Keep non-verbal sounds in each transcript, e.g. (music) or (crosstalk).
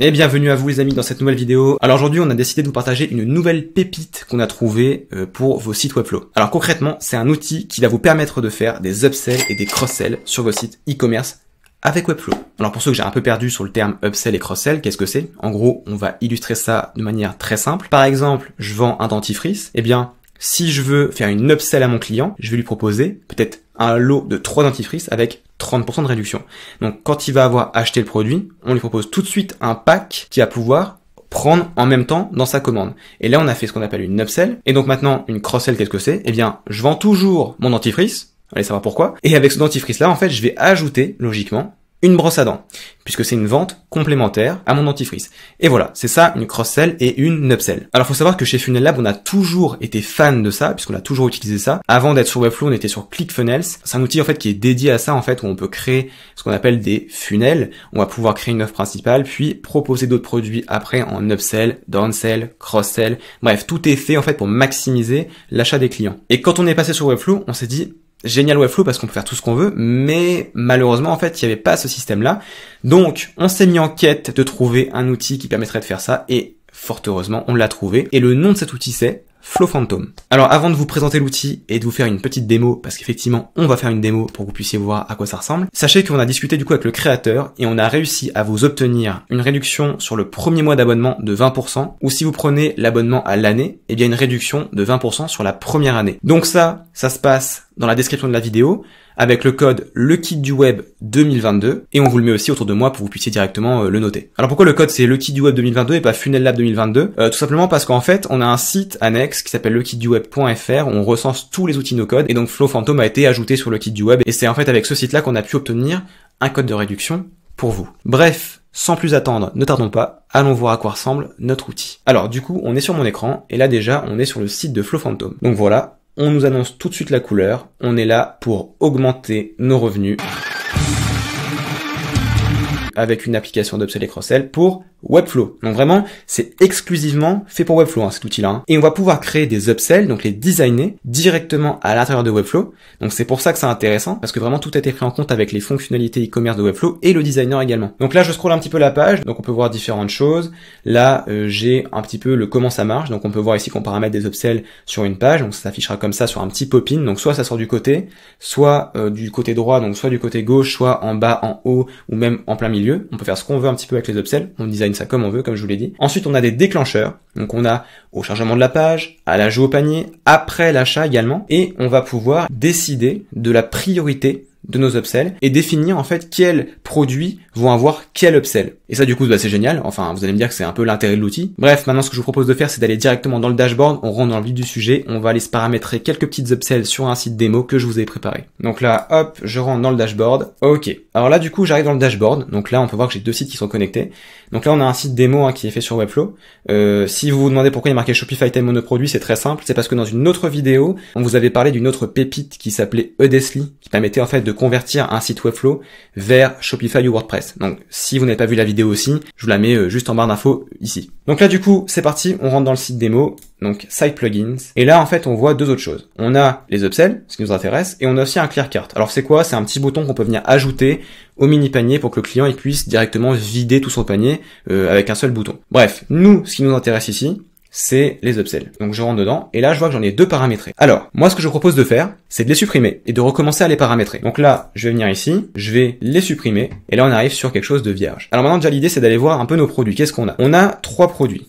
Et bienvenue à vous les amis dans cette nouvelle vidéo. Alors aujourd'hui on a décidé de vous partager une nouvelle pépite qu'on a trouvée euh, pour vos sites Webflow. Alors concrètement c'est un outil qui va vous permettre de faire des upsells et des cross-sells sur vos sites e-commerce avec Webflow. Alors pour ceux que j'ai un peu perdu sur le terme upsell et cross-sell, qu'est-ce que c'est En gros on va illustrer ça de manière très simple. Par exemple je vends un dentifrice, eh bien si je veux faire une upsell à mon client, je vais lui proposer peut-être un lot de trois dentifrices avec 30% de réduction. Donc quand il va avoir acheté le produit, on lui propose tout de suite un pack qui va pouvoir prendre en même temps dans sa commande. Et là, on a fait ce qu'on appelle une upsell. Et donc maintenant, une cross-sell, qu'est-ce que c'est Eh bien, je vends toujours mon dentifrice, allez savoir pourquoi. Et avec ce dentifrice là, en fait, je vais ajouter logiquement une brosse à dents, puisque c'est une vente complémentaire à mon dentifrice. Et voilà, c'est ça une cross-sell et une upsell. Alors faut savoir que chez Funnel Lab, on a toujours été fan de ça, puisqu'on a toujours utilisé ça. Avant d'être sur Webflow, on était sur ClickFunnels. C'est un outil en fait qui est dédié à ça en fait, où on peut créer ce qu'on appelle des funnels. On va pouvoir créer une offre principale, puis proposer d'autres produits après en upsell, downsell, cross-sell. Bref, tout est fait en fait pour maximiser l'achat des clients. Et quand on est passé sur Webflow, on s'est dit génial Webflow parce qu'on peut faire tout ce qu'on veut, mais malheureusement en fait il n'y avait pas ce système-là. Donc on s'est mis en quête de trouver un outil qui permettrait de faire ça et fort heureusement on l'a trouvé. Et le nom de cet outil c'est Flow Phantom. Alors avant de vous présenter l'outil et de vous faire une petite démo, parce qu'effectivement on va faire une démo pour que vous puissiez voir à quoi ça ressemble, sachez qu'on a discuté du coup avec le créateur et on a réussi à vous obtenir une réduction sur le premier mois d'abonnement de 20%, ou si vous prenez l'abonnement à l'année, eh bien une réduction de 20% sur la première année. Donc ça, ça se passe dans la description de la vidéo avec le code le kit du web 2022 et on vous le met aussi autour de moi pour que vous puissiez directement euh, le noter. Alors pourquoi le code c'est le kit du web 2022 et pas Funnel Lab 2022 euh, Tout simplement parce qu'en fait on a un site annexe qui s'appelle le du web.fr on recense tous les outils no code et donc Flow Phantom a été ajouté sur le kit du web et c'est en fait avec ce site là qu'on a pu obtenir un code de réduction pour vous. Bref, sans plus attendre, ne tardons pas, allons voir à quoi ressemble notre outil. Alors du coup, on est sur mon écran, et là déjà, on est sur le site de Flow Phantom. Donc voilà, on nous annonce tout de suite la couleur, on est là pour augmenter nos revenus avec une application d'upsell et Crossell pour Webflow. Donc vraiment, c'est exclusivement fait pour Webflow, hein, cet outil-là. Hein. Et on va pouvoir créer des upsells, donc les designer directement à l'intérieur de Webflow. Donc c'est pour ça que c'est intéressant, parce que vraiment tout a été pris en compte avec les fonctionnalités e-commerce de Webflow et le designer également. Donc là, je scrolle un petit peu la page, donc on peut voir différentes choses. Là, euh, j'ai un petit peu le comment ça marche, donc on peut voir ici qu'on paramètre des upsells sur une page, donc ça s'affichera comme ça sur un petit pop-in, donc soit ça sort du côté, soit euh, du côté droit, donc soit du côté gauche, soit en bas, en haut, ou même en plein milieu. On peut faire ce qu'on veut un petit peu avec les upsells, on design ça comme on veut, comme je vous l'ai dit. Ensuite, on a des déclencheurs. Donc on a au chargement de la page, à l'ajout au panier, après l'achat également. Et on va pouvoir décider de la priorité de nos upsells et définir en fait quelle produits vont avoir quel upsell. Et ça, du coup, bah, c'est génial. Enfin, vous allez me dire que c'est un peu l'intérêt de l'outil. Bref, maintenant, ce que je vous propose de faire, c'est d'aller directement dans le dashboard. On rentre dans le vif du sujet. On va aller se paramétrer quelques petites upsells sur un site démo que je vous ai préparé. Donc là, hop, je rentre dans le dashboard. Ok. Alors là, du coup, j'arrive dans le dashboard. Donc là, on peut voir que j'ai deux sites qui sont connectés. Donc là, on a un site démo hein, qui est fait sur Webflow. Euh, si vous vous demandez pourquoi il est marqué Shopify Time Monoproduit, c'est très simple. C'est parce que dans une autre vidéo, on vous avait parlé d'une autre pépite qui s'appelait Edesly, qui permettait en fait de convertir un site Webflow vers Shopify WordPress. Donc si vous n'avez pas vu la vidéo aussi, je vous la mets euh, juste en barre d'infos ici. Donc là du coup, c'est parti, on rentre dans le site démo, donc site plugins. Et là en fait, on voit deux autres choses. On a les upsells, ce qui nous intéresse, et on a aussi un clear cart. Alors c'est quoi C'est un petit bouton qu'on peut venir ajouter au mini panier pour que le client il puisse directement vider tout son panier euh, avec un seul bouton. Bref, nous, ce qui nous intéresse ici, c'est les upsells. Donc je rentre dedans et là je vois que j'en ai deux paramétrés. Alors, moi ce que je propose de faire, c'est de les supprimer et de recommencer à les paramétrer. Donc là, je vais venir ici, je vais les supprimer et là on arrive sur quelque chose de vierge. Alors maintenant déjà l'idée c'est d'aller voir un peu nos produits. Qu'est-ce qu'on a On a trois produits.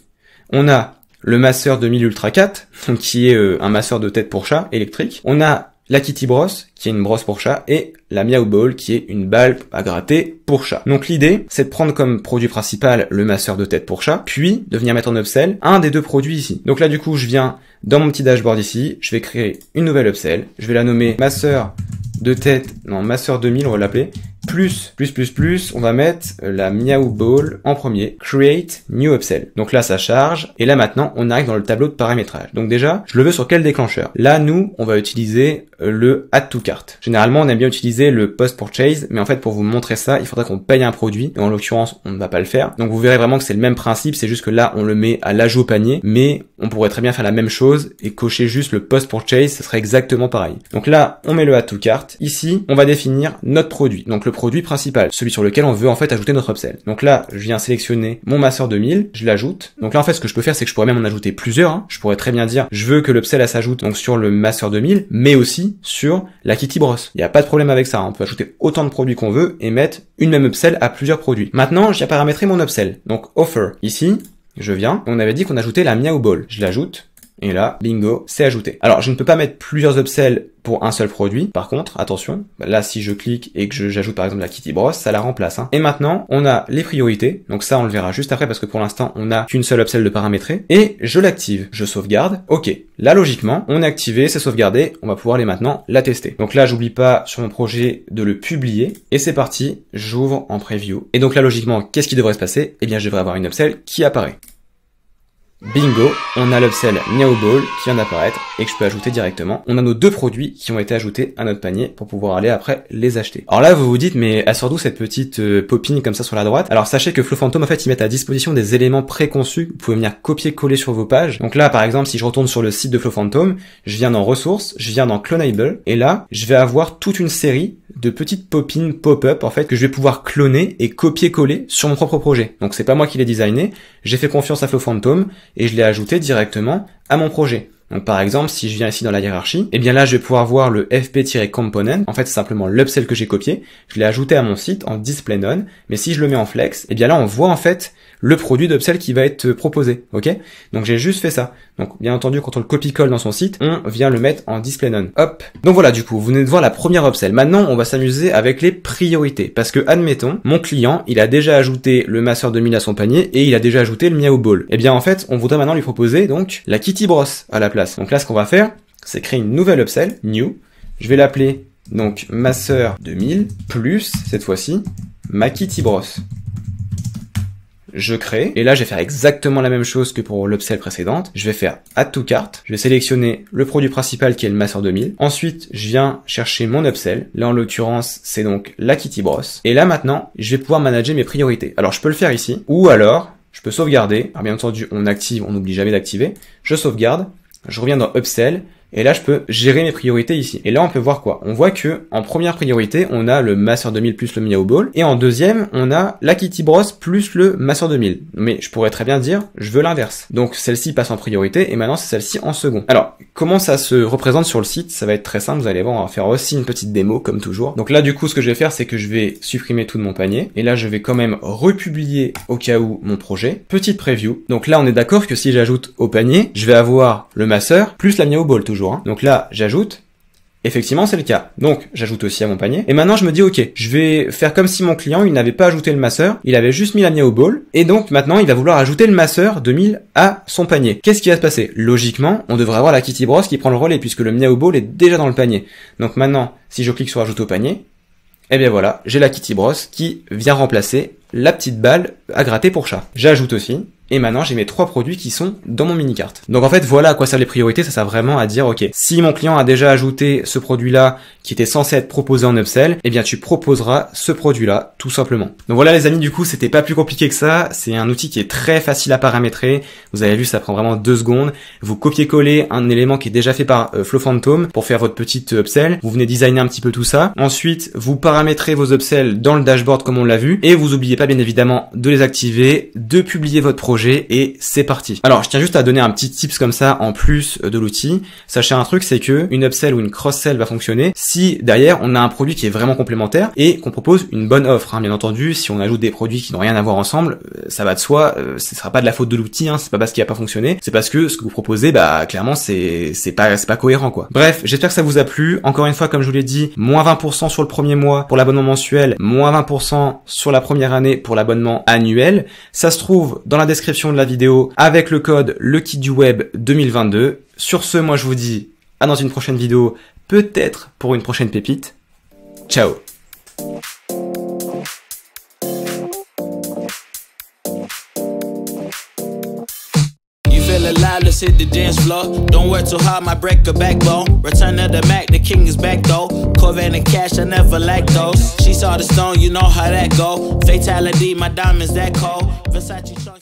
On a le masseur de 1000 Ultra 4, (laughs) qui est euh, un masseur de tête pour chat électrique. On a la Kitty Brosse, qui est une brosse pour chat, et la Meow Ball, qui est une balle à gratter pour chat. Donc l'idée, c'est de prendre comme produit principal le masseur de tête pour chat, puis de venir mettre en upsell un des deux produits ici. Donc là, du coup, je viens dans mon petit dashboard ici, je vais créer une nouvelle upsell, je vais la nommer masseur de tête, non, masseur 2000, on va l'appeler, plus, plus, plus, plus, on va mettre euh, la Miaou Ball en premier, Create New Upsell. Donc là, ça charge, et là maintenant, on arrive dans le tableau de paramétrage. Donc déjà, je le veux sur quel déclencheur Là, nous, on va utiliser euh, le Add to Cart. Généralement, on aime bien utiliser le Post Purchase, mais en fait, pour vous montrer ça, il faudrait qu'on paye un produit, et en l'occurrence, on ne va pas le faire. Donc vous verrez vraiment que c'est le même principe, c'est juste que là, on le met à l'ajout au panier, mais on pourrait très bien faire la même chose et cocher juste le Post Purchase, ce serait exactement pareil. Donc là, on met le Add to Cart. Ici, on va définir notre produit. Donc le produit principal, celui sur lequel on veut en fait ajouter notre upsell. Donc là, je viens sélectionner mon masseur 2000, je l'ajoute. Donc là, en fait, ce que je peux faire, c'est que je pourrais même en ajouter plusieurs. Hein. Je pourrais très bien dire, je veux que l'upsell s'ajoute donc sur le masseur 2000, mais aussi sur la Kitty Brosse. Il n'y a pas de problème avec ça. Hein. On peut ajouter autant de produits qu'on veut et mettre une même upsell à plusieurs produits. Maintenant, j'ai paramétrer mon upsell. Donc offer. Ici, je viens. On avait dit qu'on ajoutait la Miao Ball. Je l'ajoute. Et là, bingo, c'est ajouté. Alors, je ne peux pas mettre plusieurs upsells pour un seul produit. Par contre, attention, là, si je clique et que j'ajoute par exemple la Kitty Brosse, ça la remplace. Hein. Et maintenant, on a les priorités. Donc ça, on le verra juste après parce que pour l'instant, on n'a qu'une seule upsell de paramétrer. Et je l'active. Je sauvegarde. Ok. Là, logiquement, on est activé, c'est sauvegardé. On va pouvoir aller maintenant la tester. Donc là, j'oublie pas sur mon projet de le publier. Et c'est parti. J'ouvre en preview. Et donc là, logiquement, qu'est-ce qui devrait se passer Eh bien, je devrais avoir une upsell qui apparaît. Bingo, on a l'upsell Neo Ball qui vient d'apparaître et que je peux ajouter directement. On a nos deux produits qui ont été ajoutés à notre panier pour pouvoir aller après les acheter. Alors là, vous vous dites, mais à sort cette petite euh, popine comme ça sur la droite Alors sachez que Flow Phantom, en fait, ils mettent à disposition des éléments préconçus. Vous pouvez venir copier-coller sur vos pages. Donc là, par exemple, si je retourne sur le site de Flow Phantom, je viens dans Ressources, je viens dans Clonable et là, je vais avoir toute une série de petites pop pop-up en fait que je vais pouvoir cloner et copier-coller sur mon propre projet. Donc c'est pas moi qui l'ai designé, j'ai fait confiance à Flow Phantom et je l'ai ajouté directement à mon projet. Donc par exemple, si je viens ici dans la hiérarchie, eh bien là je vais pouvoir voir le fp-component, en fait c'est simplement l'upsell que j'ai copié, je l'ai ajouté à mon site en display none, mais si je le mets en flex, eh bien là on voit en fait le produit d'upsell qui va être proposé. Ok Donc j'ai juste fait ça. Donc bien entendu, quand on le copie-colle dans son site, mm. on vient le mettre en display none. Hop. Donc voilà, du coup, vous venez de voir la première upsell. Maintenant, on va s'amuser avec les priorités. Parce que, admettons, mon client, il a déjà ajouté le masseur 2000 à son panier et il a déjà ajouté le Miao Ball. Et eh bien en fait, on voudrait maintenant lui proposer donc la Kitty Brosse à la place. Donc là, ce qu'on va faire, c'est créer une nouvelle upsell, new. Je vais l'appeler donc masseur 2000 plus, cette fois-ci, ma Kitty Brosse je crée, et là je vais faire exactement la même chose que pour l'upsell précédente, je vais faire add to cart, je vais sélectionner le produit principal qui est le Master 2000, ensuite je viens chercher mon upsell, là en l'occurrence c'est donc la Kitty bros et là maintenant je vais pouvoir manager mes priorités. Alors je peux le faire ici, ou alors je peux sauvegarder, alors bien entendu on active, on n'oublie jamais d'activer, je sauvegarde, je reviens dans upsell, et là, je peux gérer mes priorités ici. Et là, on peut voir quoi On voit que en première priorité, on a le Masseur 2000 plus le Miao Ball. Et en deuxième, on a la Kitty Bros plus le Masseur 2000. Mais je pourrais très bien dire, je veux l'inverse. Donc celle-ci passe en priorité et maintenant c'est celle-ci en second. Alors, comment ça se représente sur le site Ça va être très simple, vous allez voir, on va faire aussi une petite démo comme toujours. Donc là, du coup, ce que je vais faire, c'est que je vais supprimer tout de mon panier. Et là, je vais quand même republier au cas où mon projet. Petite preview. Donc là, on est d'accord que si j'ajoute au panier, je vais avoir le masseur plus la Miao Ball toujours. Hein. Donc là, j'ajoute. Effectivement, c'est le cas. Donc, j'ajoute aussi à mon panier. Et maintenant, je me dis, ok, je vais faire comme si mon client, il n'avait pas ajouté le masseur, il avait juste mis la mienne au bol. Et donc, maintenant, il va vouloir ajouter le masseur 2000 à son panier. Qu'est-ce qui va se passer Logiquement, on devrait avoir la Kitty brosse qui prend le relais, puisque le mien au bol est déjà dans le panier. Donc maintenant, si je clique sur ajouter au panier, et eh bien voilà, j'ai la Kitty brosse qui vient remplacer la petite balle à gratter pour chat. J'ajoute aussi et maintenant, j'ai mes trois produits qui sont dans mon mini-carte. Donc en fait, voilà à quoi servent les priorités. Ça sert vraiment à dire, ok, si mon client a déjà ajouté ce produit-là qui était censé être proposé en upsell, eh bien tu proposeras ce produit-là, tout simplement. Donc voilà les amis, du coup, c'était pas plus compliqué que ça. C'est un outil qui est très facile à paramétrer. Vous avez vu, ça prend vraiment deux secondes. Vous copiez-collez un élément qui est déjà fait par euh, flo Flow Phantom pour faire votre petite upsell. Vous venez designer un petit peu tout ça. Ensuite, vous paramétrez vos upsells dans le dashboard comme on l'a vu. Et vous oubliez pas, bien évidemment, de les activer, de publier votre projet et c'est parti. Alors, je tiens juste à donner un petit tips comme ça en plus euh, de l'outil. Sachez un truc, c'est que une upsell ou une cross-sell va fonctionner si derrière on a un produit qui est vraiment complémentaire et qu'on propose une bonne offre. Hein. Bien entendu, si on ajoute des produits qui n'ont rien à voir ensemble, euh, ça va de soi. Euh, ce sera pas de la faute de l'outil. Hein. C'est pas parce qu'il a pas fonctionné. C'est parce que ce que vous proposez, bah clairement, c'est c'est pas c'est pas cohérent quoi. Bref, j'espère que ça vous a plu. Encore une fois, comme je vous l'ai dit, moins 20% sur le premier mois pour l'abonnement mensuel, moins 20% sur la première année pour l'abonnement annuel. Ça se trouve dans la description description de la vidéo avec le code le kit du web 2022. Sur ce, moi je vous dis à dans une prochaine vidéo, peut-être pour une prochaine pépite. Ciao to hit the dance floor. Don't work too hard, my break a backbone. Return of the Mac, the king is back though. Corvette and cash, I never lack those. She saw the stone, you know how that go. Fatality, my diamonds that cold. Versace trunks.